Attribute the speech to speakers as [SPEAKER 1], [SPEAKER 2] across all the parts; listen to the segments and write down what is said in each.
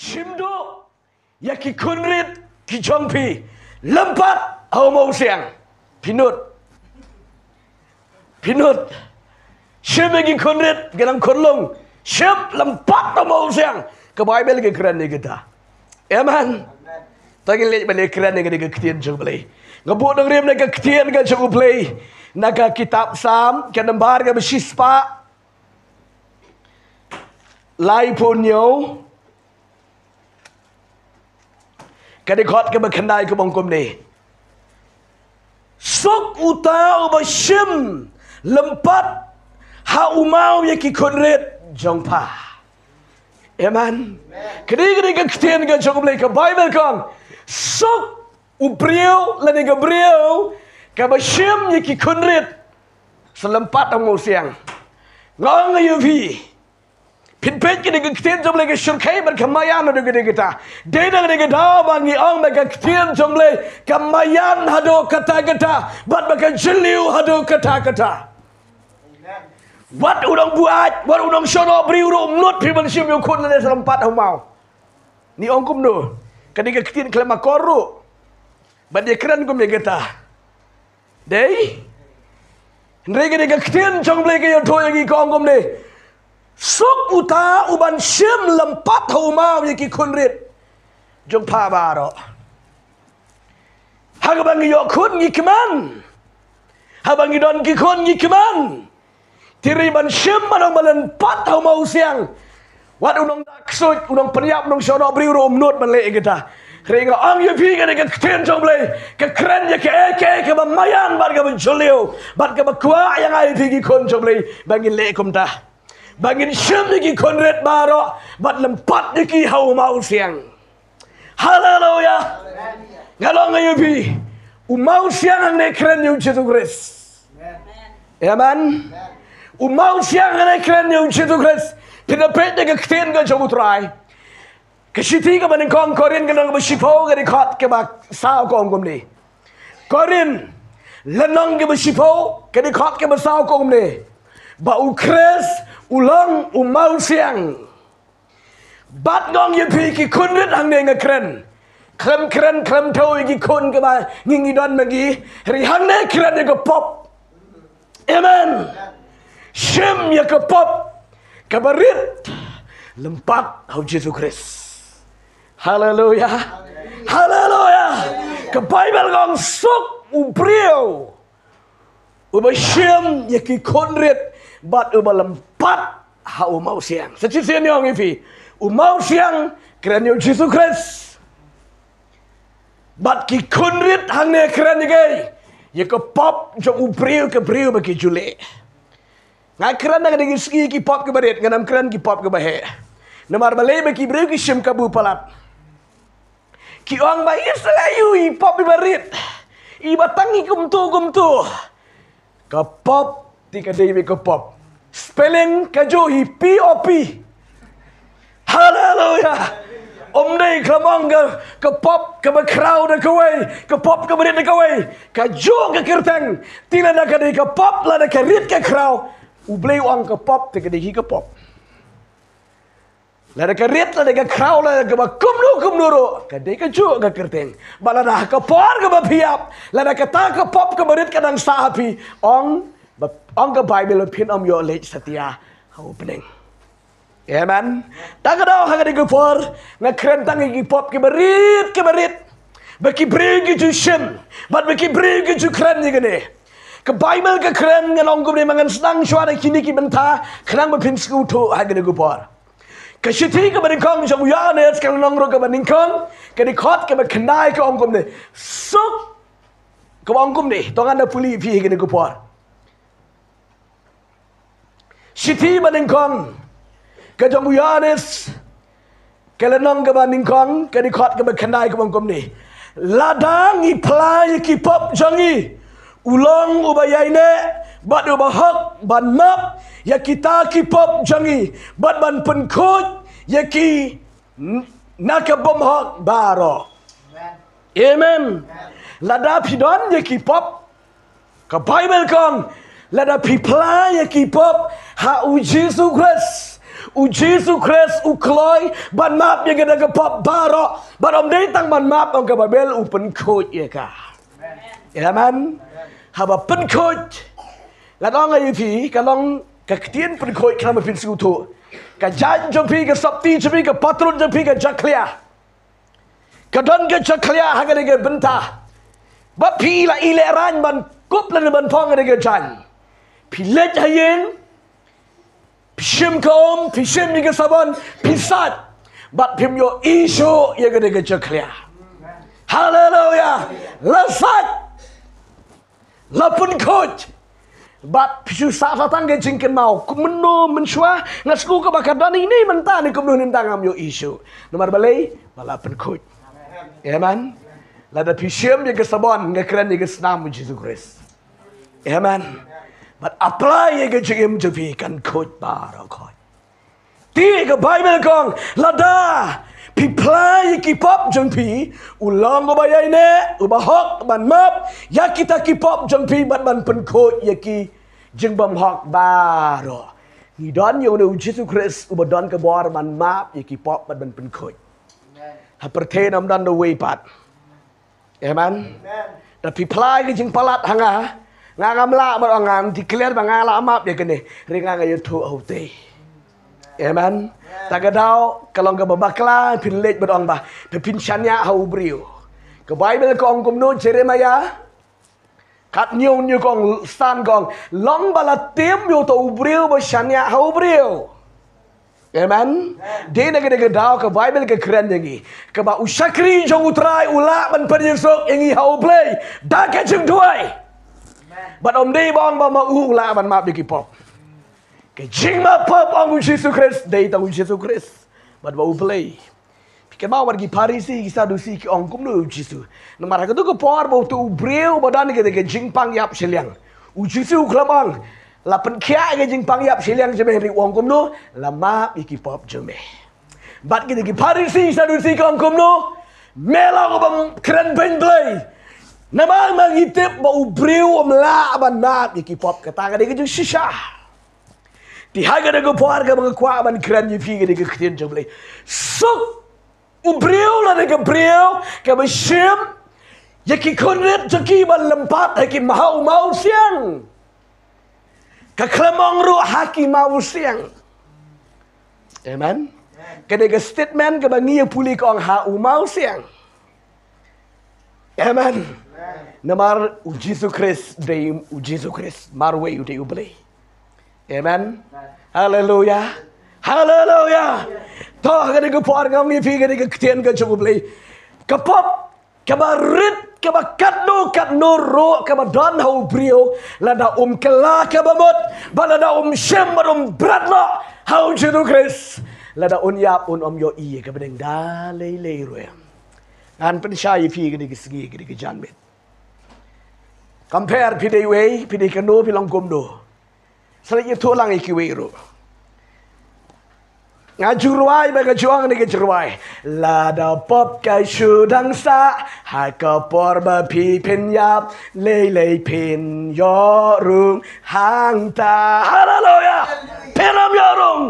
[SPEAKER 1] 심도 야키 큰릿 기정피 럼팟 아우모우시앙 비눗 비눗 심에기 큰릿 그냥 컬렁 심 럼팟 아우모우시앙 그 바이벨게 그런 얘기다 에만 tagi lej bale kran ngene ke ketien jo bale ngabu dong rem ke ketien ke jo bale naga kitab sam ke nembar ke besispa lai punyo kadikot ke berkenai ke bongkom ni suk utau bashim lempat ha umau ye ki konret jongpa Eman. Kedi-kedi ke ketian ke cukup ke Bible kong. Suk upriu lani ke briu. Ke bashim ye ki kunrit. Selempat amu siang. Ngong ayu vii. ဖင်ဖင်ကနေကတင်းဇုံလေးကရှုခဲမကမယာနဒုကနေကတာဒေနကနေကတာဘာငီအောင်မကကတင်းဇုံလေးကမယာန်ဟဒိုကတာကတာဘတ်မကဂျီလီဟဒိုကတာကတာဝတ်ဦးတော်ဘူအတ်ဝတ်ဦးတော်ရှောတော်ဘရီရုံလို့ဖင်မရှိမြို့ခုနနဲ့စံပတ်ဟောမောင်းနီအောင်ကုမနိုကနေကကတင်းကလမကောရုဘတ်ဒီခရန်ကုမေကတာဒေးရေကနေကကတင်းဇုံလေးကရထိုးရကြီးကောင်းကုမနိုးซุกอุตาอุบันเชื่อมลำปัดเฮามาวิกิคนริดจงพาบารอฮากบังยอคุณยิกมันฮาบังยดอนกิคนยิกมันที่ริบันเชื่อมมาลงมาลำปัดเฮามาเสียงวัดอุนงดักสุดอุนงปริยับอุนงชนอบริรมนวดมันเละกันตาเรียกอังยพีกันเองกันเทนจอมเลยกันเครนยังแก่แก่กันบัมมายันบัดกับมันชลิวบัดกับมันกว่ายังไงที่กี่คนจอมเลยบางินเละคมตา bagin syam niki konret red baro bat lempat niki hau mau siang haleluya ngalo ngayo bi umau siang ang nekren yu chitu kris amen umau siang ang nekren yu chitu kris pina pet niki kten ga chobu trai Kesiti ka manin kong korin ka nang bashipo ka rikot ka bak sao kong gumli. Korin, lanang ka bashipo ka rikot ka bak sao kong gumli. Ba ukres, ba ukres, อุลองอุมาเสียงบัดงองยพีกี่คนฤทธังเนงเครนเคลมเครนเคลมเทวกี่คนก็มางิงอีดอนเมื่อกี้ริฮันเนเครนยังก็ปบเอเมนชิมยังก็ปบกับริทลมปัดเอาเยซูคริสฮาเลลูยาฮาเลลูยากับไบเบิลกองสุกอุเปรียวอุบะชิมยังกี่คนฤทธ bat uba lempat ha umau siang. Sejak siang yang ini, umau siang keren yang Yesus Kristus. Bat ki kunrit hang ne keren ni gay. Ye ke pop jo ubriu ke briu bagi jule. Ngai keren dengan dengan segi ki pop ke barat, ngan am keren ki pop ke bahe. Nomor balai bagi briu ki sim kabu palat. Ki orang bayi selayu i pop ke barat. I batangi kum tu kum tu. Ke pop Tiga day make a pop. Spelling kajuhi P-O-P. Hallelujah. Om day kelamang ke, ke pop, ke bekrau dan ke way. Ke pop, ke berit dan ke way. Ke ke kirteng. Tila nak kadai ke pop, lah nak kerit ke kerau. ubley orang ke pop, tiga day ke pop. lada nak kerit, lah nak kerau, lah nak kumnu kumnuru. Kadai ke jo ke kirteng. Bala dah ke por ke bapiap. Lah nak kata ke pop, ke berit ke dang sahapi. Ong, but Uncle Bible pin on your leg setia opening. Amen. Tangado hanga di gupor na krentang gi pop ki berit ki berit. Beki but beki bring you ni gene. Ke Bible ke krent ngan ongkum ni mangan senang suara kini ki menta, kenang bepin skuto hanga Ke shiti ke berikong jom ya ne skal nongro ke berikong, ke di kot ke berkenai ke ongkum ni. Suk ke ongkum ni, tongan na puli pi hanga gupor. Siti Maningkong ke Jambu Yanis ke Lenong ke Maningkong ke Dikot ke Bekendai ke Bangkom ni Ladang iplai kipop jangi Ulang ubayai ne Bat ubahak ban map Ya kita kipop jangi Bat ban penkut Ya ki Nak ke bomhak baro Amen Lada pidon ya kipop Ke Bible kong Let the people yang keep up Ha uji su kres Uji su kres u kloy Ban map yang kena kepop baro Ban om tang ban map Om ke babel u penkut ya ka Ya man Haba penkut Let on ayu pi Kalong kaktien penkut Kalama pin su tu Ka jan jom pi Ka sabti jom pi Ka patron jom pi Ka jaklia Ka don ke jaklia Haga ni ke bentah Ba pi la ileran ban Kup lana ban pong Ka jan jan Pilat jahil Pishim kaum Pishim ni ke kesabon Pisat Bak pim yo isu Ya gede gece kelia Haleluya Lesat Lepun kut Bak pisu sasatan ke cingkin mau Kumeno mensua Ngesku ke bakar dan ini mentah ni kumeno ni tangam yo isu Nomor balai Malapun kut Ya man Lada pishim ni ke kesabon Ngekeran ni kesenam Jesus Christ Amen. Yeah, บัดอ p p l y ยักจะเอ็มจะวีกันคุดบาร์เราคอยที่ก็ไบเบิลกองลาดาพี่พลายกิปปบจนพีอุลองกบายเนะอุบะฮอกบันมับยากิตากิปปบจนพีบัดบันเป็นโคยากิจึงบำฮอกบารอนี่ดอนอยู่ในอุจิสุคริสอุบะดอนกบอร์บันมับยากิปปบบัดบันเป็นโคยฮะประเทศนำดันดอว้ปัดเอเมนแต่พี่พลายกิจึงปลัดหงา nga ka mla ba ang ngam declare ba nga la map ye kene ringa nga yutu ote amen tagadao kalong ka babakla pin lech ba ang ba the pin chanya ha ubrio ka bible ko ang kumno jeremiah ya. kat nyong nyu kong san kong long bala tim yo to ubrio ba chanya ha ubrio Amen. Di nak kita kedau ke Bible ke keren yang ini. Kebab usah kering jong utrai ulak menperjusuk yang ini hau play. Dah kacung duai. บัดอมนี้บ้องบ่มาอู้ลาบันมาบิกิปอกกะจิงมาเพิบองค์เยซูคริสต์ได้ตองค์เยซูคริสต์บัดบ่อู้เพลยพี่แกมาวากิปารีซีกิซาดูซีกิองค์กุมนูเยซูนมารากะตุกะปอร์บ่ตุบริวบ่ดานกะเดกะจิงปังยับเชลียงอูเยซูคลับองลาเปนเคียกะจิงปังยับเชลียงจะเมริองค์กุมนูลามาบิกิปอกจะเมบัดกิดกิปารีซีกิซาดูซีกิองค์กุมนูเมลาก็บังเครนเบนเบลย์ Na ba man itip ba ubriw am la aban na di kipop ketaga di gejung shisha. Di haga de gepoar ga mga kwa aban kran yu figa di gekhtin jumlay. So, ubriw la de gebriw ga ba shim. Ya ki kunrit to ya ki ba lempat ha ki mahau mau siang. Ka klemong ru ha ya ki mau siang. Amen. Kada ga statement ga ba niya pulik ang ha umau siang. Amen. Amen. Namar u oh, Jesus Christ dey u oh, Jesus Christ mar way u dey u bele. Amen. Hallelujah. Hallelujah. To ga ga por ga mi fi ga ga ten ga chu bele. Ka pop ka ba rit ka ba don ha brio la da um kala ka ba mot ba la da um shem ba um brat lo ha u Jesus Christ. La da un ya un om yo i ga ben da le le ro. Nan pen sha yi fi ga ga sgi ga ga jan คัมเพร์พี่ได้เวพี่ได้กันดูพี่ลองกลมดูสลายทัวลังอีกเวรู้งาจูรวัยไปกับจวงนี่กับจูรวัยลาดาปบกับชูดังสะหากกับปอร์บพี่เพนยับเลยเลยพินยอรุงห่างตาฮาเลลูยาเพนมยอรุง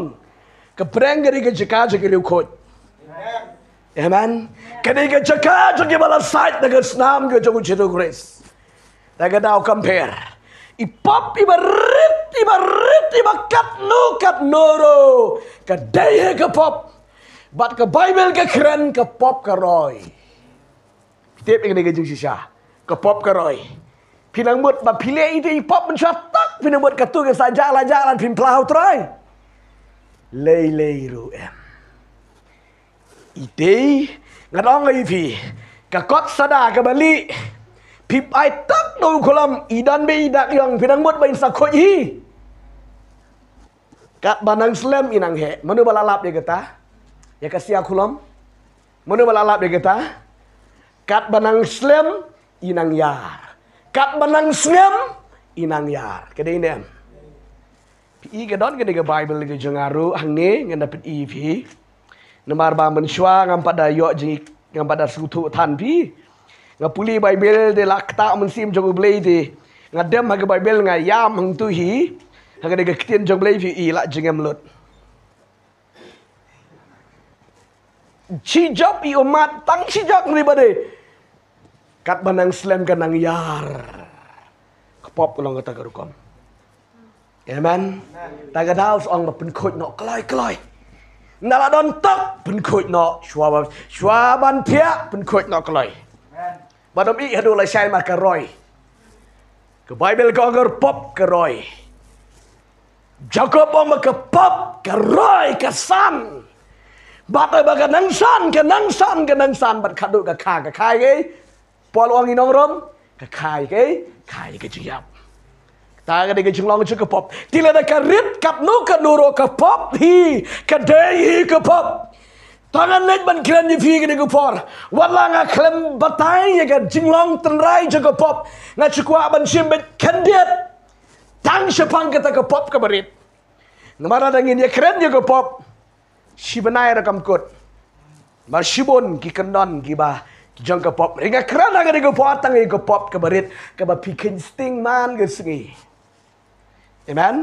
[SPEAKER 1] กับเพรงกันนี่กับจิกาจะกินลูกคดเอเมนกันนี่กับจิกาจะกินบาลสัต์นี่กับสนามกัจงกุชิโตกริส Like now compare. I pop iba rip iba rip iba kat no kat noro. Ka daya ka pop. Bat ka Bible ka kren ka pop ka roy. Tiap yang negatif si Shah. Ka pop ka roy. Pinang mut ba pile itu i pop mencuat tak. Pinang mut katu ka saja la jalan pin plahau troy. Lay lay ru em. Ite ngadong ngai fi. Ka kot sada ka balik. พิบไอตักดูคลมอีดันไปีดักยังพี่นังมดไปสักคนอีกับบานังสลมอีนังเหมันุบาลาลับเด็กตาอยากเสียคลมมันุบาลาลับเด็กตากับบานังสลมอีนังยากับบานังสลมอีนังยาก็ได้เนี่ยพี่ก็ดอนก็ได้กับไบเบิลก็จงอารู้อังนี้งันดับอีพี่นมารบามันชัวงัมปัดได้ยอจิงัมปัดได้สุทุทันพี่ nga puli Bible de lakta mensim jong blei de nga dem hage Bible nga yam hang tu hi hage de ketien jong blei fi ila jingam lut chi job i umat tang chi job ni bade kat banang slam kanang yar kepop kulong kata garukom Amen. Tiger house on the pin coat not cloy cloy. Nala don tok pin coat not swab swab pia pin coat not cloy. Ba dom i e, hadu la shai ma ka roi. Ke Bible ko ger pop ka roi. Jacob ba ma ka pop ka roi ka san. Ba ba ba ka nang san ka nang san ka nang san ba ka du ka kha ka khai ge. Po lo ngi nong rom ka khai ge khai ge chi yap. Ta ga de ge chung long chu ka pop. Ti la da ka rit kap nu ka nu ro ka pop hi ka de hi ka pop. ตอนนั้นเล็ดมันเคลื่อนยี่พีกันก็พอวันล่างาเคลมปะตายยังกันจึงลองตันไรจะก็พบงาชกว่ามันชิมเป็นคันเดียดทั้งเฉพังกันตะก็พบกับบริษนมาราดังินยาเคลนยังก็พบชิบนายระกำกดมาชิบนกิคันนอนกิบากิจังก็พบเรงาเคลนังกันก็พอตั้งยังก็พบกับบริษกับพิคินสติงมันกันสิเอเมน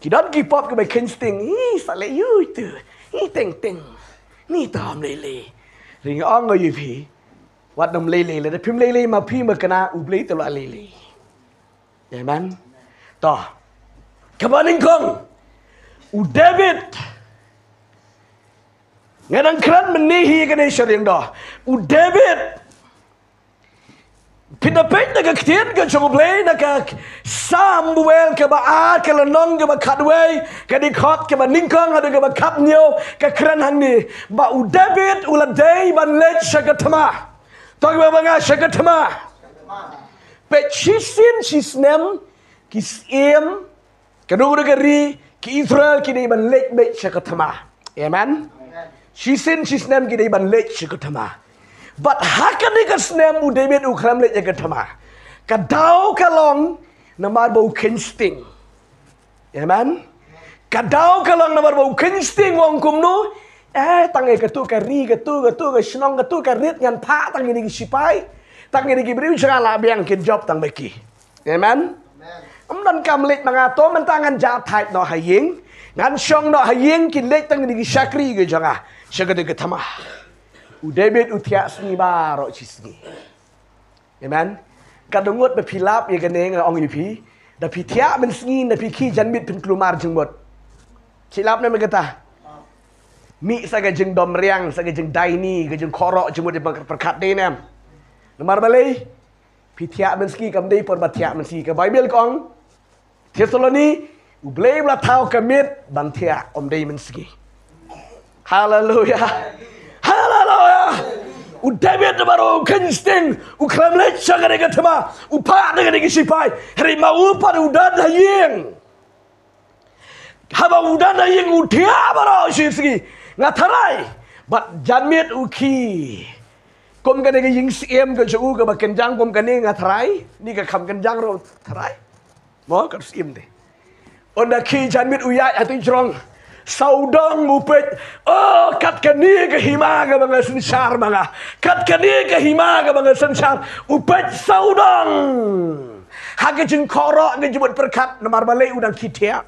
[SPEAKER 1] กิดอนกิพบกับพิคินสติงอีสั่เลยยุ่ยตื่อีเต็งเต็งนี่ตามเลเลรืออ้องก็อยู่พีวัดนำเลเลเลยพิมเลเลมาพี่มากนาอุบลีตลอดเลเลอยังนั้นต่อขบานิงคงอุเดวิดงั้นครั้นมันนี่ฮีกันในเฉลียงดออุเดวิด Pinapenda ka ktien ka chong blain ka Samuel ka ba a ka la nong ka ba katwei ka di khot ka ba ningkong ka ka ba kap nyo ka kran hang ni ba u David u la day ba let shaka thama tog ba nga shaka thama pe chi sin chi snem ki sim ka do ga ri ki israel ki dei ba let me shaka thama amen chi sin chi snem ki dei ba let shaka thama but hakan ni ka snem u david u kram le ye ka thama ka dau ka long na amen ka dau ka long na wong kum eh tang e ka tu ka ri ka tu ka tu ka snong ka ngan pha tang ni ki sipai ni ki briu chra biang ke job tang beki ya, amen am dan kam le ma ga to man tang an ja thai do ha ying ngan shong do ha ying ki tang ni ki shakri ge jara shakade ke thama อุเดบิดอุทยาสนีบาร์อชิสกีเห็นไหมกระดงดไปพิลาบเอกเนงเอาองู่พีแต่พิทยาเป็นสีแต่พิขีจันบิดเป็นกลุ่มารจังหมดชิลับเนี่ยป็นก็ตามีสักจึงดอมเรียงสักจึงไดนี่ก็จึงคอร์อจังหมดในบางประคัดเดนแอมนมารเบลีพิทยาเป็นสีกำไดพอร์บัติยาเป็นสีกับไบเบิลกองเทสโลนีอุเบลีบลาทาวกับมิดบันเทียอมไดเป็นสีฮาเลลูยา u David de baro kinsten u kramlet sagare gatma u pa de gani sipai hari ma u pa u dan haba u dan da yeng u dia baro bat janmet uki, kum kom gani ge yeng siem ge u ge bakin jang kom gani na ni ge kham gan jang ro tharai mo ka siem de onda kiri janmet uya ya atin saudang upet oh kat kani ke hima ke bang sensar mana kat kani ke hima ke bang sensar upet saudang hage jin korok ni jemut perkat nomor balai udang kitia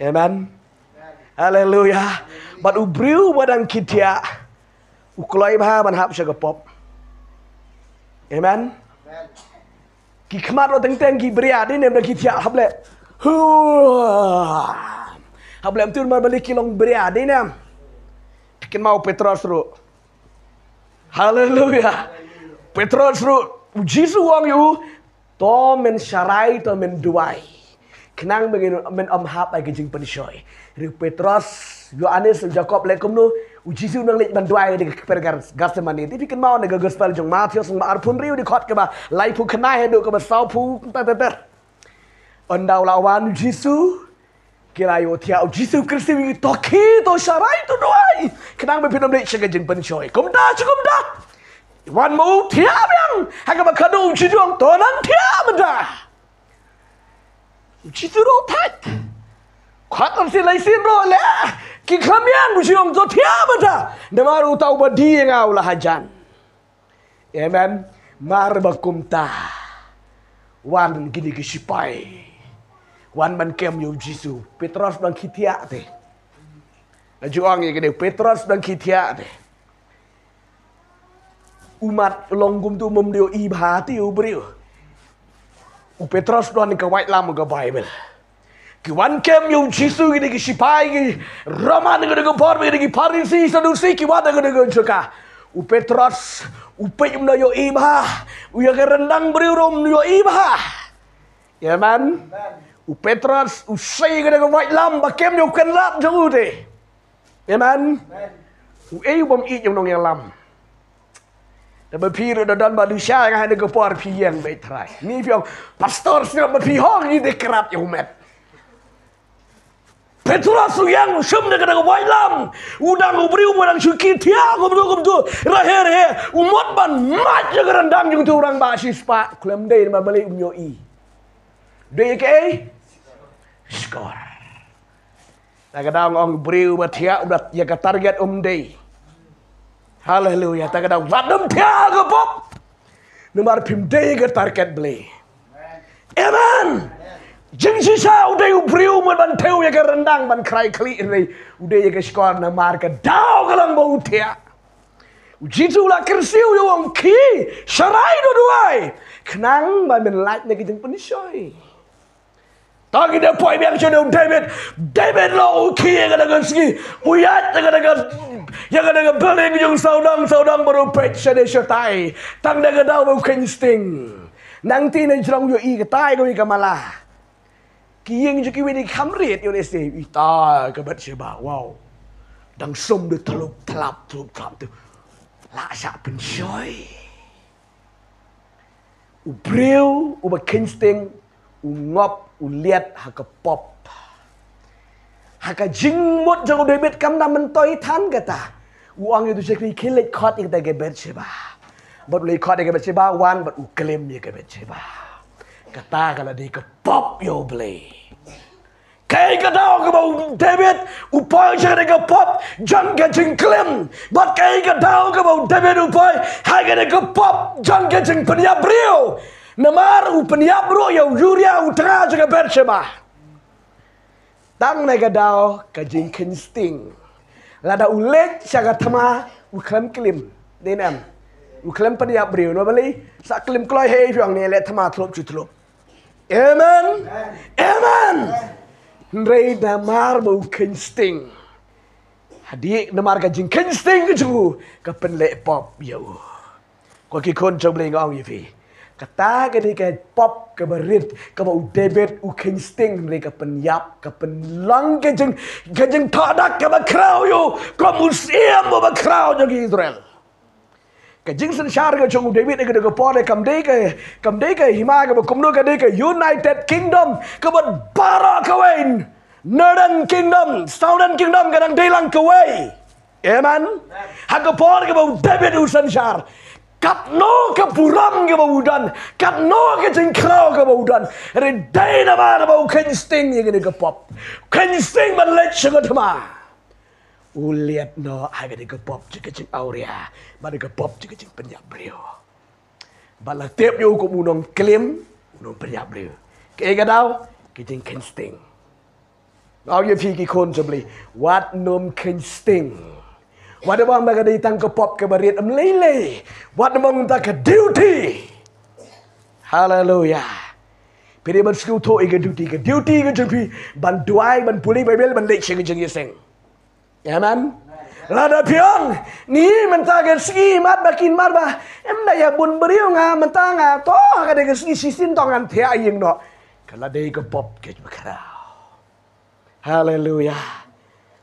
[SPEAKER 1] amen haleluya bat ubriu badang kitia ukloi bah ban hap sege pop amen ki kemar lo teng teng ki bria ni nem kitia hable Huuuuh Habla tu mar balik kilong beriade nam. Kin mau Petros ru. Haleluya. Petros ru. Jesus wang yu. To men syarai to men duai. Kenang begin men amhap ai kencing penisoi. Ru Petros, Yohanes, Jacob lekom nu. Jesus nang lek banduai de pergar gasemani. Tapi kin mau nega gospel jong Matius ng arpun riu di kot ke ba. Lai pu kenai do ke ba sau pu ta ta ta. Ondau lawan Jesus kirayotia o jisim kristi wingi toki to sharai to doai kenang bepin amlek shaga jeng pen Kumda, kum da chukum da wan mo tia biang haga ba kado uchi juang to nan tia mada uchi turo tat kwat nam si lai ro le ki kram yang uchi juang to tia mada demar utau ba di yang au lahajan amen mar ba ta wan gini gisipai. Wan man kem yu jisu. Petros bang kitia te. Na lah juang ye Petros bang kitia te. Umat longgum tu mum dio i bhati u brio. U Petros bang ke white lam ke Bible. Ki wan kem yu jisu gede ki sipai ki Roma ne gede ke por gede ki Parisi sadusi ki wa de gede ke U Petros u pe yum na yo i bha. U ya rendang brio rom yo i bha. Ya man u Petras u sai gada ga white lam ba kem yo kan lap jeru de amen amen u e u bom i jong nong yang lam da ba pi ro da dan ba lu sha ga ha ne ko par pi yang be trai ni pi pastor sira ba pi hong ni de krap yo met Petrus u yang sum de gada ga white lam u dang u bri u mo dang suki tia ko bro ko bro ra her he u mot ban ma je gara dang jung tu orang ba shi spa klem de ma bali u nyo i Do you care? skor. Tak kata orang orang beri ubat dia ubat dia ke target um day. Haleluya. Tak kata vadum dia ke pop. Nomor pim day ke target beli. Amen. Jeng si sa udah ubri umat ban teu ya ke rendang ban kray kli ini udah ya ke skor nama ke dau kalang bau dia. Jitu lah kersiu ya wong ki serai do duai. Kenang ban ben light negi jeng penisoi. Amen. Tak ada poin yang sini dengan David. David lo lah, uki yang ada dengan segi. Uyat yang ada dengan yang ada dengan beling yang saudang-saudang baru pet sini syatai. Tak ada dengan dawa uken sting. Nanti ni jerang yo i ketai kau ikan malah. Kiyeng juki wini kamrit yo nesi. Ita kebat seba. Wow. Dang sum de teluk telap teluk telap tu. Laksa pencoy. Ubril, ubah kinsting, ungop, uliat, hakapop. Hakajingmot jangan debet kamna mentoi tan kata. Uang itu sekali kilit kot ikta gebet seba. Bat ulai kot gebet seba, wan bat uklim ya gebet seba. Kata kalau di kepop yo beli. Kay gadaw ka ba David? Upoy siya ka pop, John ka jingklim. Ba't kay gadaw ka ba David upoy? Hay ka pop, John ka jing panyabriyo. Namar upen yabro ya yuria utra jaga bercema. Tang nega dao kajing kensting. Lada ulet syaga tema uklem klim. Dinam. Uklem pen yabri no bali. Sa klim kloi hei yuang ni let tema trop jutlo. Amen. Amen. Nrei namar bau kensting. Hadik namar kajing kensting ke jugu. Kepen lepop yau. Kau kikun cobling ong yifi. Kau kikun cobling ong yifi. Katakan kata ke pop ke berit ke bau debit u kingsting mereka penyap ke penlang ke jeng ke jeng tadak ke bakrau yo ke museum bau bakrau jeng Israel. Ke jeng sen syar ke cung debit ke dega pore kam dek ke kam dek ke hima ke bau kumno ke dek United Kingdom ke bau bara kawain. Northern Kingdom, Southern Kingdom, kadang dia lang kawai. Amen. Hakapor ke bau debit u sen syar kat no ke buram ke bau dan kat no ke jengkrau ke bau dan re dai na ba bau kencing sting ye ke pop kencing sting ba let mah. Uliat no ha ke ke pop che ke jeng aurea ba ke pop che ke jeng brio ba la yo ko munong klem munong penya brio kau ga dau ke jeng ken sting Now you think he comfortably. What num can Wa de bang bagai tang ke pop ke barit melele. Wa de bang tak ke duty. Hallelujah. Pilih ban skill to ke duty ke duty ke jumpi ban duai ban puli ban bel ban lek sing jeng yeseng. Ya man. Lada piang ni mentang ke ski mat makin mar ba. Em da ya bun beriu nga ah, mentang nga to ka de ke ski sisin tong an tia ying no. Kala de ke pop ke jumpi Haleluya.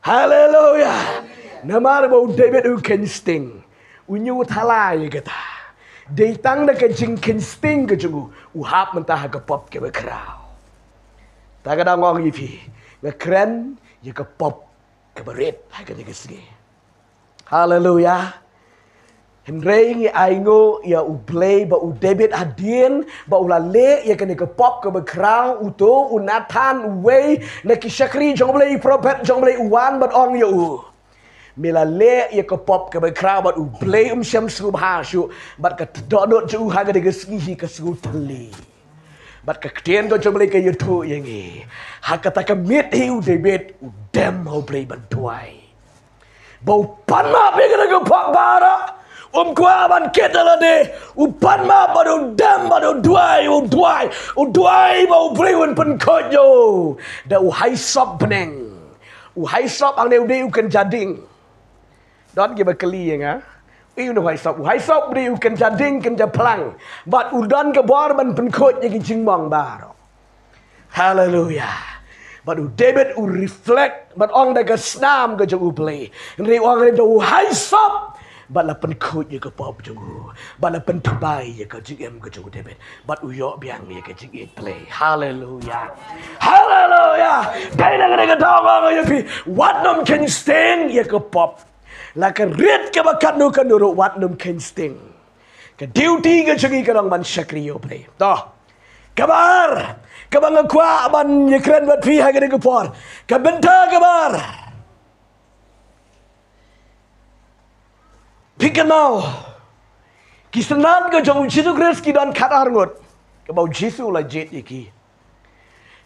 [SPEAKER 1] Haleluya. Hallelujah namar bo David u Kingston unyu thalai kita. dei tang da ke jing Kingston ke jugu u hap menta ha ke pop ke bekrau ta kada ngong ifi ke kren ye ke pop ke beret ha ke ke sige haleluya Hendrei ngi aingo ya u play ba u debit adien ba u lale ya kene ke pop ke bekrang u to u natan u wei na ki shakri jong prophet jong play u wan but ong ya u Mila le ya ke pop ke berkerabat u play um syam suru bahasu bat ke dodot ju haga de gesihi ke suru tali. Bat ke ketian go jo mulai ke yutu yangi. Ha kata ke mit hi u debet u dem ho play bantuai. Bau panma pe ke ke pop bara. Um kwa ban kita lah deh. u panma ba do dem ba do duai u duai u duai ba u play un pen kojo. Da u hai sop peneng. U hai sop ang deh u de u kan jading. Don't give a keli ya ngah. Ini udah hai sop. Hai lah sop ni ukan jading kan pelang. Bat udan ke bar ban penkot yang kencing bang baro. Haleluya. Bat u debit u reflect bat ong dah ke snam ke jauh play. Ini orang ni dah hai sop. Bat la penkot yang ke pop jauh. Bat la pentubai yang ke jingem ke jauh debit. Bat uyok biang yang ke jingem play. Hallelujah. Hallelujah. Kain yang ada ke dong orang yang pi. Wat nom can you stand yang ke pop la ka rit ke ba kanu kanu duty ga chigi ka man kabar ka ba yekren wat fi ha ga ga kabar pika nau ki sanan ga dan khat har ngot ka ba jisu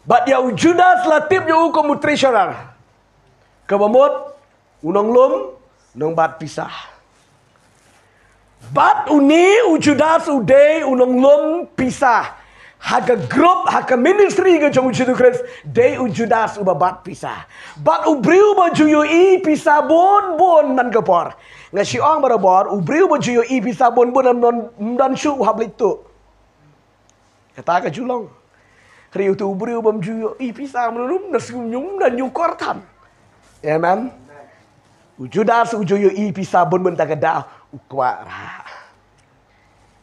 [SPEAKER 1] Bat yau Judas la tip yau ko mutri syarar. unang lom nung bat pisah bat uni ujudas ude unung lum pisah Haga grup, haga ministry ke jong ujudu kris. Dei ujudas uba bat pisah. Bat ubriu ba i pisah bon bon nan kepor. Nga si ong barabor, ubriu ba i pisah bon bon nan nan syu hablik tu. Kata ke julong. Riu tu ubriu bam i pisah menunum nasum nyum dan nyukor tam. Amen. Ujudas ujuyu i pisa bun bun tagada ukwa raha.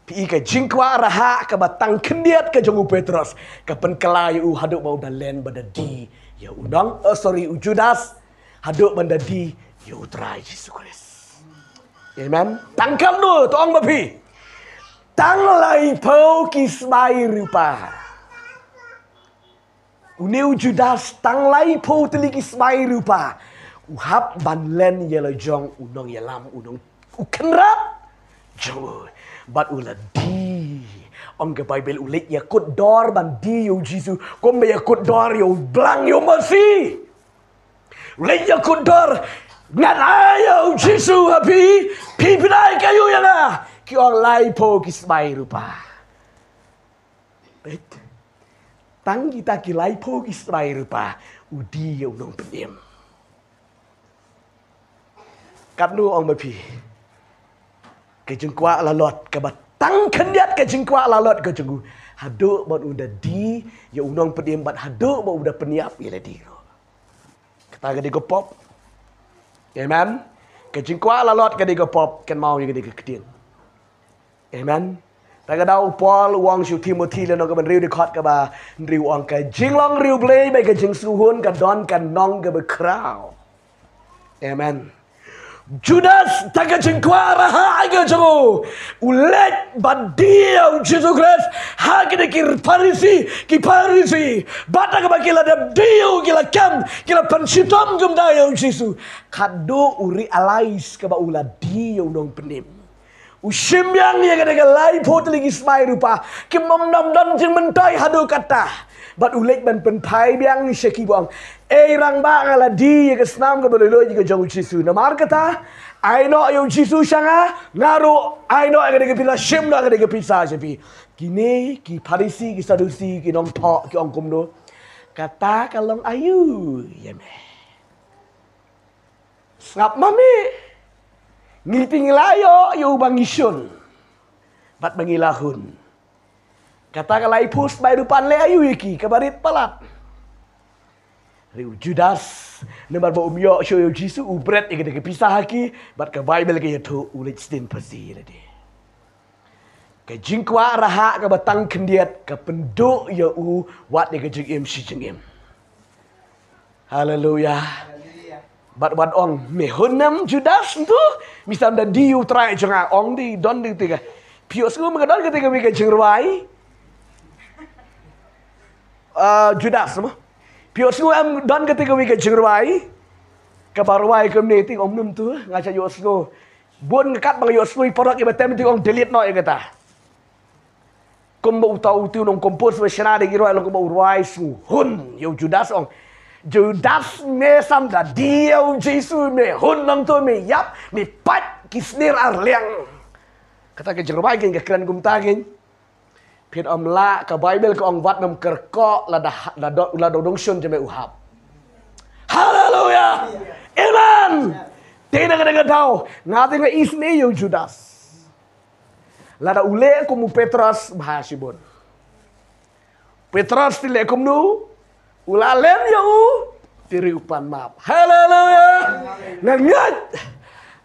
[SPEAKER 1] Pi ke jingkwa raha ke batang kendiat ke jongu Petros. Ke penkela u haduk bau da len bada di. Ya undang oh eh, sorry ujudas haduk bada di ya utra Yesus Kristus. Amen. tangkap tu, tuang bapi. Tang lai pau kismai rupa. Uneu judas tang lai pau telikismai rupa. rupa. Uhab ban len yelo jong unong yelam unong ukenrat jong bat ula di ong ke bible ya yakut dor ban di yo jesus kom be yakut dor yo blang yo mercy ulik yakut dor ngan ayo jesus api pipnai ke yo yana lah. ki ong lai po ki smai rupa bet tang kita ki lai po ki smai rupa udi yo nong pemim. กัดลูกองบพีกจึงกว่าละลอดกับตั้งคันยัดกจึงกว่าละลอดกจึงกูฮัดดูบ่อุดาดีอย่าอุนองปฏิบัติฮัดดูบ่อุดาปนิยับอีเลดีโรกตากันดีก็ป๊อปเอเมนกจึงกว่าละลอดกันดีก็ป๊อปกันมาอยู่กันดีก็เตียงเอเมนแต่ก็ดาวปอลวังชิวทิโมธีแล้วน้องก็มันริวดีคอร์ดกับบาริวองกันจิงลองริวเบลไปกันจิงสูฮุนกันดอนกันน้องกับบคราว Amen. Judas taga jengkuara ha aga jero ulet badia un Jesus Christ ha kita kir parisi ki parisi bata ka bakila dia kila kam kila pencitam gum daya un kado uri alais ka ba ula dia unong penim Ushimbiang ni kada galai potli gismai rupa kimom nom don jin mentai hadu kata but ulet ban pentai biang ni sheki Ei rang ba ngala di ye ke snam ke bele lo jiga jong chisu na mar kata I know chisu shanga ah. ngaru I know agade ke pila shim na agade ke pisa je pi kini ki parisi ki sadusi ki nom pa ki ongkom do kata kalong ayu ye me Sap mami ngipi ngilayo yo bang isun bat mangilahun kata kalai pus bai dupan le ayu iki kabarit palat Lalu Judas, nama bapa umio show yang Yesus ubret, ikut kita kepisah lagi, bat ke Bible kita ya tu ulit sedin pasti lagi. Ke jingkwa raha ke batang kendiat ke penduk ya u wat yang kejeng im si jeng Hallelujah. Haleluya. Bat ong mehunam Judas tu, misal dan diu try jengah ong di don di tiga. Pio semua mengadal ketika mereka jengruai. Ah, Judas semua am don ketika mereka cerai, kebarwai ke mana itu om num tu ngaca yoslo bun ngekat bang yoslo i porok ibat tem tikong delete no kata kumbu tau uti nong kompos we shana de giro lo kumbu urwai su hun yo judas ong judas me sam da dia u me hun nong tu me yap me pat kisner ar liang kata ke jerwai ke kran gum พิดอมละกับไบเบิลกับองวัดนำกระกาะละดาละดอุลาดดงชนจะไม่อุหับฮาเลลูยาอิมานเตะนักเด็กเดาน่าจะเป็นอิสเนยูจูดาสลาดาอุเลกุมุเปตรัสบาชิบนเปตรัสติเลกุมนูอุลาเลนยูติริอุปันมาบฮาเลลูยานั่งยัด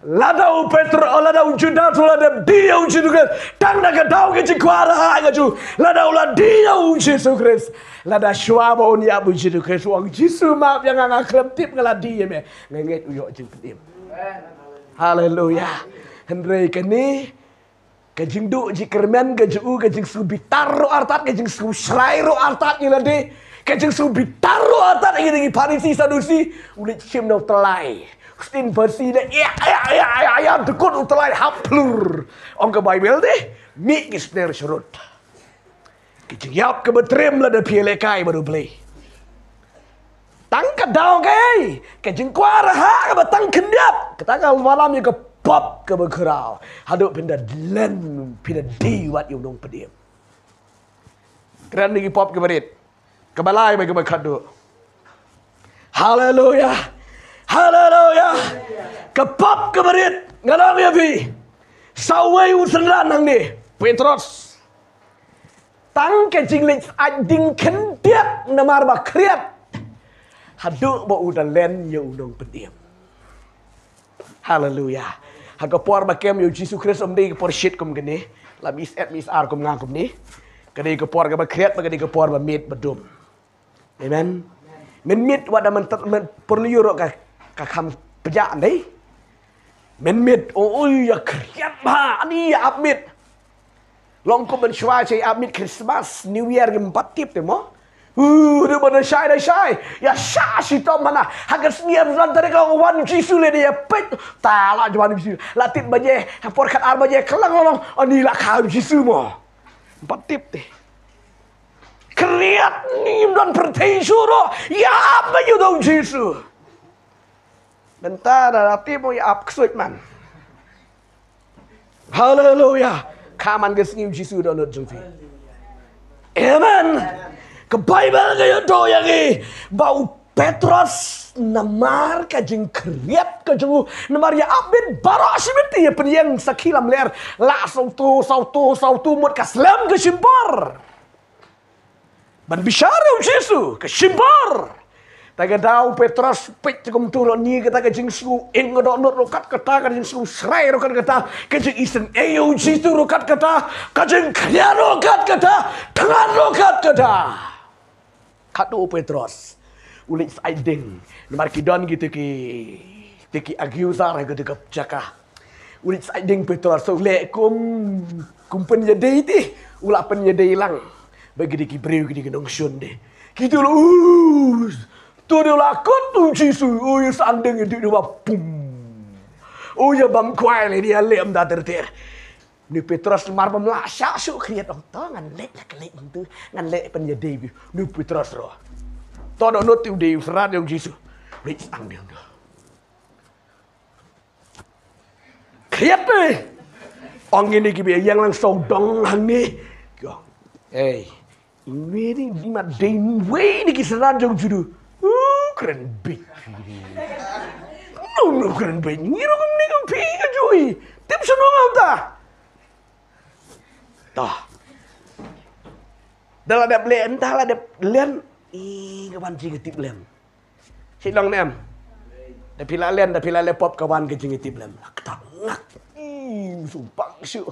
[SPEAKER 1] Lada u petro o lada u judato la de dia u judu kres. Tang na gadao ke ci kwara ha ga ju. Lada u la dia u jesu kres. Lada shuaba u niabu judu kres. Wang jesu maaf yang nga krem tip ngala dia me. Ngenget u yok jim ketim. Haleluya. Hendre kini. Kajing duk ji kermen ga ju u ga jing su bitaro artat ga jing su shrairo artat ngila di. Kajing su bitaro artat ngila di parisi sadusi. Ulit shim no telai. Ulit shim no telai. Kristin Percy dia ya ya ya ya ya dekut utlai haplur. Ong ke Bible deh, mi gisner surut. Kita yap ke betrim lah dah pilekai baru beli. Tang ke daun ke, ke jengkuar ha ke betang kendap. Ketanggal malam ke pop ke berkerau. Haduk pindah len, pindah di wat yung dong pediam. Keren lagi pop ke berit. Kebalai bagi berkaduk. Hallelujah. Hallelujah. Haleluya. Kepop keberit. Ngalang ya, bi. Sawai usenran nang ni. Petros. Tang ke jinglin ajing kentiat namar ba kriat. Haduk ba udah len ya udong pendiam. Haleluya. Haga puar ba kem yo ya Jesus Kristus ambe ke porshit kum gene. La mis et mis ar kum ngang kum ni. Kene ke puar ga ba kriat ba kene ke puar ba mit bedum. Amen. Men mit wa da men perlu yurok ka กับคำปยะนี้เมนมิดโอ้ยอย่าเครียดมาอันนี้อับมิดลองก็มันชวาใช้อับมิดคริสต์มาสนิวเยอร์กันปัดทิพย์เต็มอ๋อเดี๋ยวมันใช่ได้ใช่ย่าชาชิตอมันะหากสเนียมรันตะเรกวันจีซูเลยเนี่ยเป็ดตาละจวนจีซูละติดบัญญัติพอขัดอารบัญญัติคลังลองอันนี้ละข่าวจีซูมั้ปฏิบติเครียดนิมรันประเทศชูโรยาไม่ยุดองจีซู Bentar, rapi mo yap kusut man. Hallelujah. Kaman gesingim Jesus dan not jumpi. Amen. Ke Bible ke yodo yagi. Bau Petrus namar ke jeng kriap ke jengu. Namar ya abin baro asimiti ya penyeng sakilam ler. La sautu sautu sautu mut kaslam ke simpor. Ban bisharum oh, Jesus ke simpor. Ke simpor. Tak ga dau petros pet ta kum tulo ni ga ta ga su in dok nur rokat kata ta ga su srai rokat kata kencing ka jing isen eyo tu rokat kata kencing ka rokat kata ta rokat kata kata ka tu petros ulit sai ding le gitu ki tiki agiusar gitu ke tiga caka ulit sai ding petros so le kum kum pen jadi ti ulap pen jadi hilang bagi diki breu gidi gedong sion lu Tu dia lakon tu ci su oi oh, ya, sandeng itu dia pum. Oi oh, ya bang kuai le dia lem dah terti. Ni Petrus mar pemlasya su kriat oh tangan le lek lek itu ngan lek lah, penjadi bi. Ni Petrus ro. Tono no tu di serat yang ci su. Lek sandeng dah. Kriat ni, Ong ini kibi yang langsung dong ni. Yo. Hey. Eh, ini ni lima day ni. ni kisah rajong judul. Ooh, keren banget. No, no, keren banget. Ngiro kong ni kong pika, Joey. Tim siya nung tak? ta. Ta. Dala dap lian, lah dala dap lian. Ih, kawan cik ngetip lian. Silang ni am. Dapila lian, dapila lepop kawan ke cik ngetip lian. Kata ngak. Ih, sumpang siya.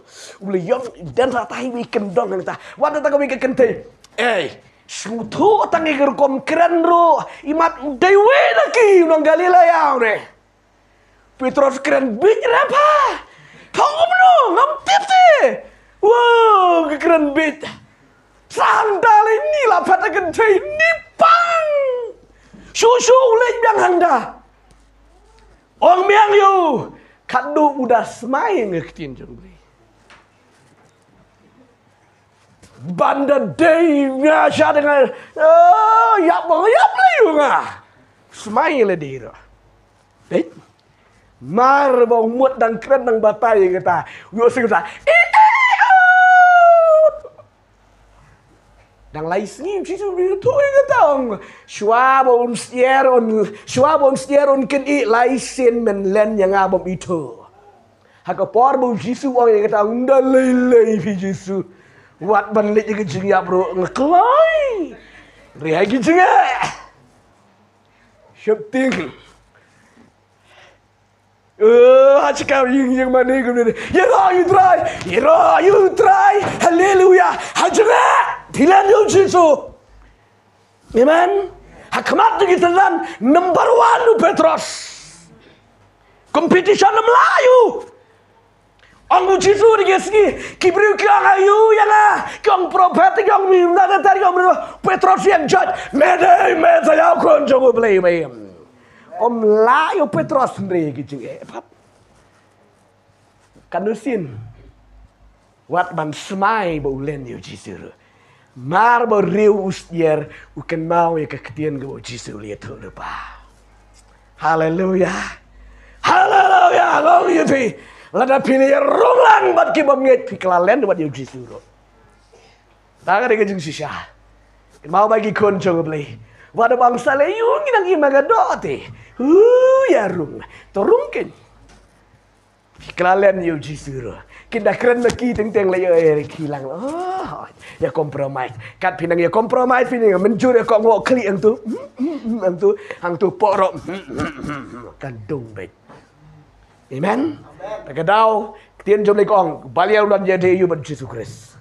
[SPEAKER 1] Uli yang, dan rata hiwi kendong. Wadah tak kawin ke kentai. Eh, Srutu tangigar kom kiranru imat dewe lagi unang galila yaune. Petros keren bicara apa? Pangum no ngam tipte. Wow keren bit. Sandal ini lah pada gede nipang. Susu ulek yang handa. Ong biang yo. kado udah semai ngekitin bandadinha siya dengan oh, yak mangyap na yung ah. Smile dito. Đấy. Mar vào muộn đằng cân đằng bà tay người ta. Ngựa sinh ra. Đang lấy xin chỉ chú biểu thôi cái tông. Shua bồn stier on shua bồn stier on kinh y lấy xin mình lên nhà ngà bồn y thơ. Hạc có bồn Giêsu ông người ta ông đã lấy lấy phi Giêsu. Buat bandit juga jengah bro. Ngekelai. Rihagi jengah. Syuting. Uh, eh, I check out you, young man, nigga. Ya you know, you try. ya know, you try. Hallelujah. Hajra. Tilan yung jisu. Amen. Hakmat kita dan number one Petrus. Competition Melayu. Ang mo chisu ni gesgi ki bru ang ayu ya na ah. ki ang prophet ki ang minda na tari ang minda petro si ang jat me dey me sa yau kon jogo play me om la yu petro si ni ki jing eh pap kanusin wat man smai bo len yo oh, chisu mar bo riu ustier uken mau yu ya kaktien go chisu li eto lupa Hallelujah. Hallelujah. yu pi lada pilih ya rulan bat ki bom ngit pi klalen bat yu ji suro. Ta ga ga jung si sha. mau bagi kon jong bli. Wa da bang sa le yu ngi nang Hu ya rum. To rung ken. Pi klalen yu ya ji suro. Ki da kren le ya, ki teng teng le yu lang. Oh, ya compromise. Kat pi ya compromise pi nang menjur ya kok ngok kli ang tu. Hmm, hmm, hmm, ang tu hang tu porok. Kan dong bet. Amen. Amen kedau tiên chúng lấy con bà liêu đơn giới thiệu bằng Jesus Christ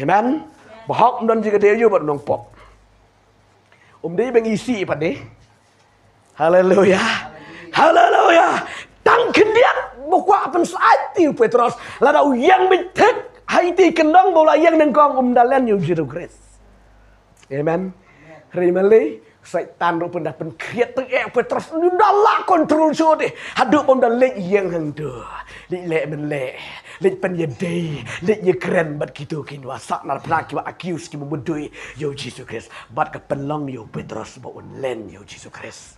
[SPEAKER 1] Amen bà học đơn giới thiệu bằng nông bọc ông đi bằng y sĩ bà đi Hallelujah Hallelujah tăng kinh điện bà qua bằng sai tiêu Petros là đâu yên bình thích hay tì kinh đông bà là yên nâng con ông đã lên như Jesus Christ Amen lah Rimeli Amen Syaitan tu lah pun dah pun terus ni dah lah kontrol show ni. Haduk yang hang tu. Lek lek men lek. Lek keren bat wasak nar pelaki wa akius ki yo Jesus Christ. Bat yo Petrus bat un yo Jesus Christ.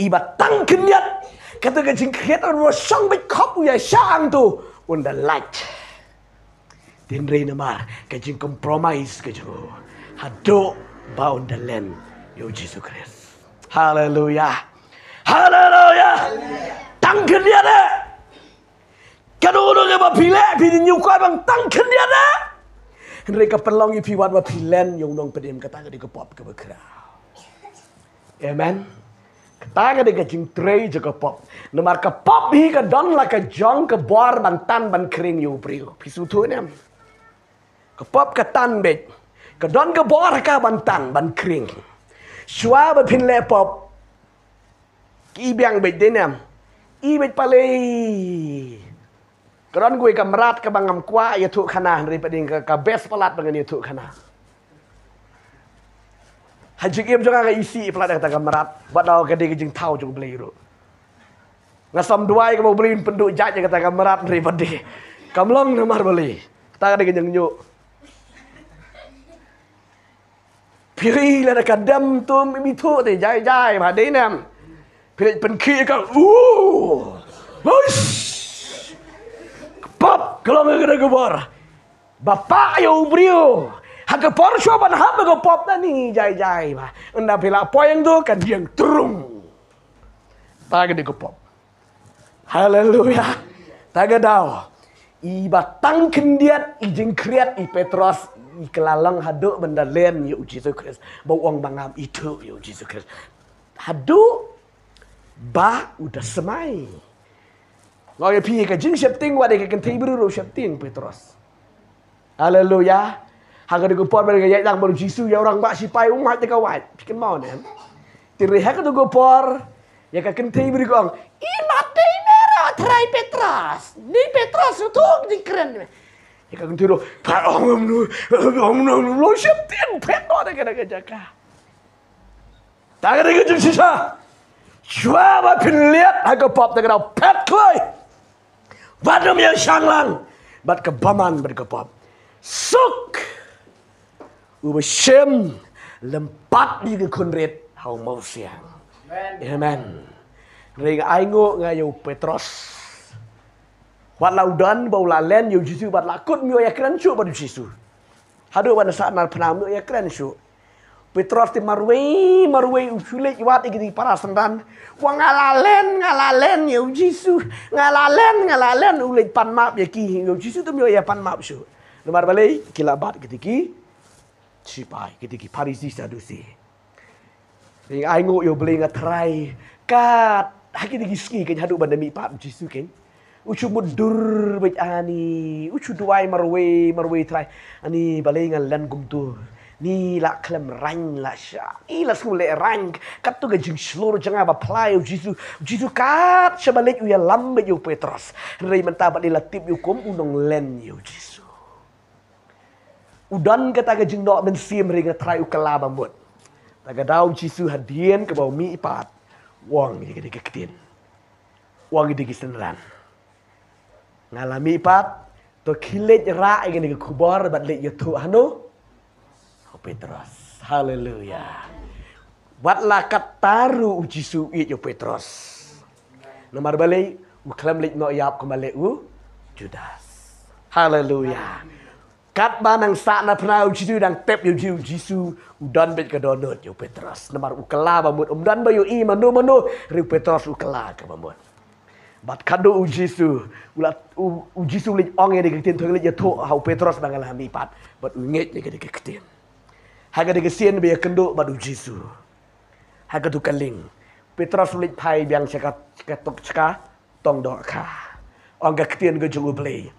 [SPEAKER 1] Iba tang kenyat. Kata ke jing kreat un rosong bit ya syang tu. Un light. Din rey nama ke kompromis ke jing. Haduk bound land e o Jesus Cristo. Aleluia! Aleluia! Tanque dia de! Kan orang yang berpilih, pilih nyukai bang tanque dia de! Mereka perlongi piwan berpilih, yang orang pedih kata di kepop ke berkera. Amen. Kata ke di kecing tray je kepop. Nomor kepop hi ke don la ke jong ke bor bang tan bang kering yu priu. Pisu tu ni. pop ke tan bet. Ke don ke bor ke bang tan bang kering. Shua berpin lepop. Ki biang bet de I bet pale. Kron kamrat ke bangam ya tu khana ri pading ke best palat bangani ya tu khana. Haji kim jong ka isi palat ka kamrat. Badau ke de jing tau beli ro. Ngasam duai beli penduk jaknya kata kamrat ri pading. Kamlong nomor beli. Kita ada kenyang Piri la da tu mi tu te jai jai ma de nam. Piri pen ki ka u. Bus. Pap kalau mereka dah Bapa yo umbrio. Harga Porsche apa nak harga pop ni jai jai ma. Unda pila apa tu kan dia terung. Tak ada ke pop. Haleluya. Tak ada dah. Iba tang kendiat ijing i Petros kelalang haduk benda lain yuk ya Jesus Christ. Bawa uang bangam itu ya Yesus Kristus, Haduk bah udah semai. Ngoi pih ke jing siap ting wa de ke kenti bru ro siap ting Petrus. Haleluya. Hanga di gupor bel ke yak baru Yesus ya orang ba sipai umat de kawat. Pikan mau ne. Eh? Tiri hak de gupor ya ke kenti bru ko. I Petrus. Ni Petrus utuk di keren. Ya kan tu pa om om om om lo shit tin pet no de kada kada ka. Ta kada ke jim sisa. Chwa ba pin liet ha ko pop de kada pet koi. Ba dum ye shang lang. Bat ke baman ber ke pop. Suk. U ba shem lempat di ke kun red hau mau siang. Amen. Ring aingo ngayo Petros. Petros. Bat laudan bau lalen yu jisu bat lakut mi ya kran chu bat jisu. Hadu wan sa nar panam ya kran chu. Petrof ti marwe marwe u chule iwat igi para sandan. Wa ngalalen ngalalen yu jisu ngalalen ngalalen u lek pan map ya ki yu jisu tu mi ya pan map chu. Lumar balai kila bat gitu ki. Cipai gitu ki parisi sadu si. Ring aingu yu beli ngatrai kat. Hakiki ski kan hadu bandami pak jisu kan. Ucuk mudur bej ani uchu duai marwe marwe try ani baleng alan gumtur ni la klem rang la sha i la sule rang kat tu gajing seluruh janga ba play of jisu kat sha balek u ya lambe yo petros ray menta ba la tip yu kom unong len yo jisu udan kata gajing do men ringa ring na try u kala ba mbot taga dau jisu hadien ke ba mi ipat wang ni gede gede ketin wang gede gede ngalami pap to kilit ra ini ke kubor bat lek yo tu anu oh, Petrus haleluya wat la kat taru uji su yo Petrus nomor balik u klem lek no yap kembali u Judas haleluya kat banang sa na pna uji tu dang tep yo uji uji su u dan bet ke donot yo Petrus nomor u kelah bamut um dan bayu i manu manu ri Petrus u kelah ke bamut bat kado uji su ula uji su lagi orang yang gitin tu le ye tu hau petros nang ala mi pat bat unget ye gede gitin haga de gesien be ya kendo bat uji su haga tu keling. petros le pay biang cheka cheka tok cheka tong do ka Orang ge gitin ge jung ubli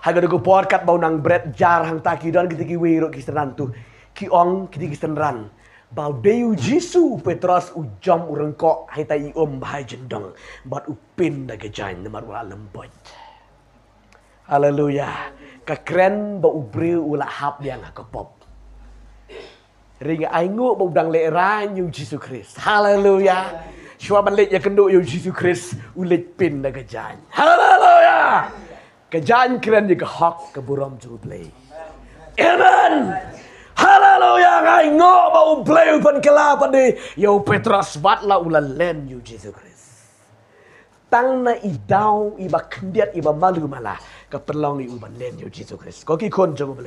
[SPEAKER 1] haga de go kat bau nang bread jar hang taki dan kiri wiro kisran tu ki ong gitiki senran Bau deu jisu petras ujam urengkok hai tai um bahai jendong. Bat upin da gejain na marwa lembut. Haleluya. Ka kren ba ubri ula hap dia ngak kepop. Ringa aingu ba udang leeran yu jisu kris. Haleluya. Shua balik ya kenduk yu jisu kris ulit pin da gejain. Haleluya. Gejain kren ye gehok ke buram jubli. Amen. Amen. Haleluya ngai ngo ba un play pan kala pan di yo petras bat la ula len you Jesus Christ. Tang na i dau i ba kndiat i ba malu mala ka perlong i uban len you Jesus Christ. Ko ki kon jo ba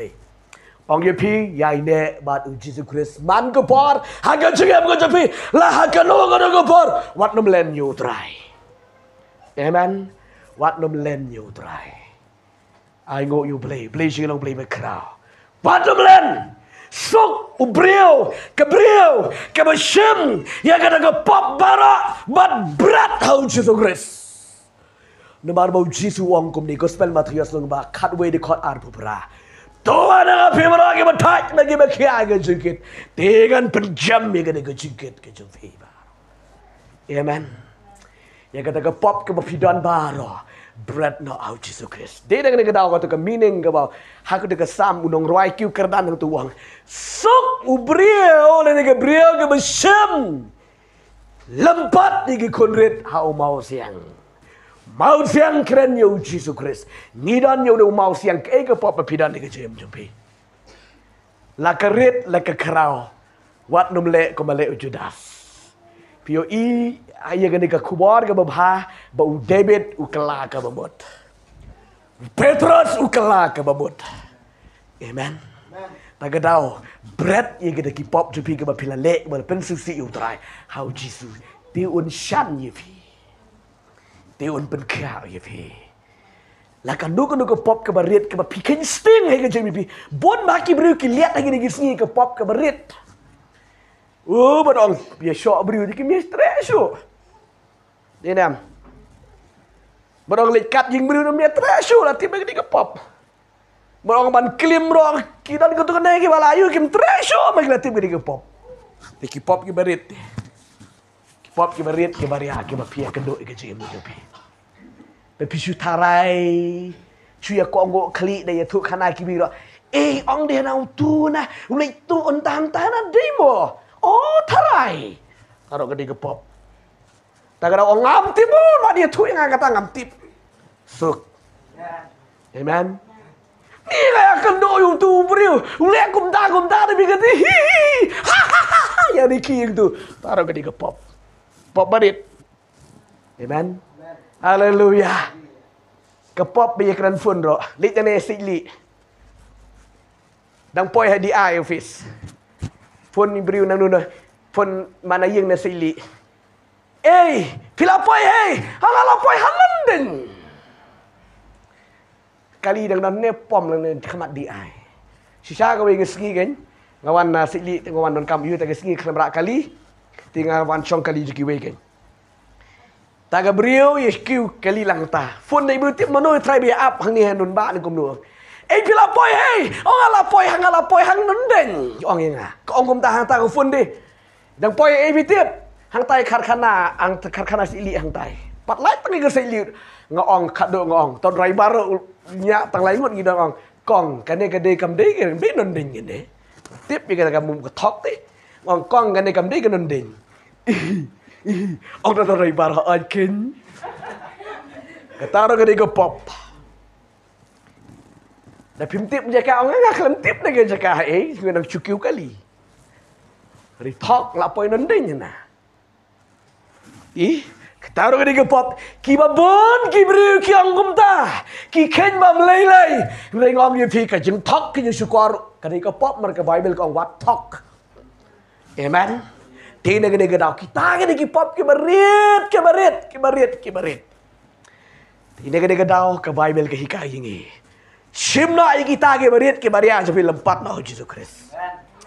[SPEAKER 1] Ong ye pi ya i ne ba u Jesus Christ man ko por ha ga chi ga ko pi la ha ka no ga ko por wat nom len you try. Amen. Wat nom len you try. I ngo you play. Please you ngo play me crowd. Wat Wat nom len sok ubriau kebriau kebesem yang kata ke pop barak bat berat hau jesu kris nomor bau jesu wong kum di gospel matrius lung ba cut way di kot ar pupra toa na ga pima lagi ma tak na gi ma kia ga jingkit tegan penjam ya kata ke jingkit ke jingkit amen yang kata ke pop ke mafidan barak bread no out Jesus Christ. Dia dengan kita awak tu ke meaning ke bawah. Hak tu sam undang ruai kiu kerdan yang tu wang. Sok ubrie oleh ni ubrio ke bersem. Lempat ni ke hau mau siang. Mau siang keren yo oh Jesus Christ. Nidan yo ni oh mau siang ke eh ke pop pepidan ni ke jem jempi. La kerit la kerau. Wat num le ko male ujudas. Oh Pio i ayah gani ke kubor ke bebha ba David debit ke bebot petrus u ke bebot amen amen tagadau bread ye gani ke pop to pick up pila le ba pen susi how jesus ti un shan ye fi ti un pen kha ye fi la ka nu ko pop ke ba ke ba pikin sting he ke jemi pi bon ma ki bru ki liat lagi ni ke pop ke ba Oh, but all, biar syok beri, dia kemiah stres syok. Ya nam. Berong lekat jing beru nam dia trashu lah tiba ke pop. Berong ban klim ro kidan ke tu kena ke balayu kim trashu mak lati beri ke pop. Ti ki pop ki berit. Ki pop ki berit ki bari ha ki bapia kedo ke ji mu jopi. Pe pisu tarai. Cuya ko anggo kli da tu kana ki biro. Eh ong dia nau tu na ulai tu untan tanan demo. Oh tarai. Karok gede ke pop. Tak ada orang ngamti pun, mak dia tu lah yang akan kata ngamti. suk, yeah. amen. Ni kaya kendo yung tu beriw. Uli aku mta, aku mta, tapi hi, hi, ha, ha, ha, ha, yang riki yang tu. Taruh ketika pop. Pop berit, Amen. Haleluya. Ke pop biya keren fun roh. Lik jana esik lik. Dang poi hadi ai ofis. Fun beriw nang nuna. Fun mana yang nasi lik. Ei, pila Hey, pilapoy, hey, halalapoy, halanden. Kali dah kena nepom lah ni, kemat di ay. Sisa kau ingin segi kan? Ngawan na sikli, ngawan don kam yu, tak segi kelemrak kali. Tinggal wan chong kali juki wei kan? Tak gabriel, ya skiu kali langta. Fon dah ibu tip manoi, try be up, hang ni handun ba, ni kum duang. Eh pilapoy, hey, ong alapoy, hang alapoy, hang nendeng. Ong yang ah, ke ong kum tahan tak ke fon deh. Dan poy, eh tip, hang tai kharkhana ang kharkhana si li hang tai pat lai tang ge sai li ngong kha do ngong to rai baro nya tang lai ngot ngi dong kong ka ne ka de kam de ge be non ding ge ne tip ge ka mum ka thok te ngong kong ka ne kam de ge non ding ong da rai baro ai kin ka ta ro ge de ge pop Dah pim tip je kau e ngah kelam tip lagi je kau eh, kau nak cukup kali. Retalk lah poin nanti na eh ketaruh ke pop ki babon ki bri ki angum ta ki ken ma mlei lei mlei ngom ye phi ka jing thok ki syukur ka ni ka pop mar ka bible ka wat thok amen ti ne ke ke kita ke ki pop ki berit ki berit ki berit ki berit ti ne ke ke ka bible ke hikai ngi Simna ai kita ke berit ke bariah jadi lempat na Yesus Kristus.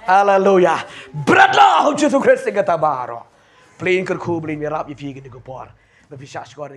[SPEAKER 1] Haleluya. Beratlah Yesus Kristus kata baro. Amen. Blin gyr cw, blin mi'r rap i fi gyn i gwybod. Mae fi siach gwaer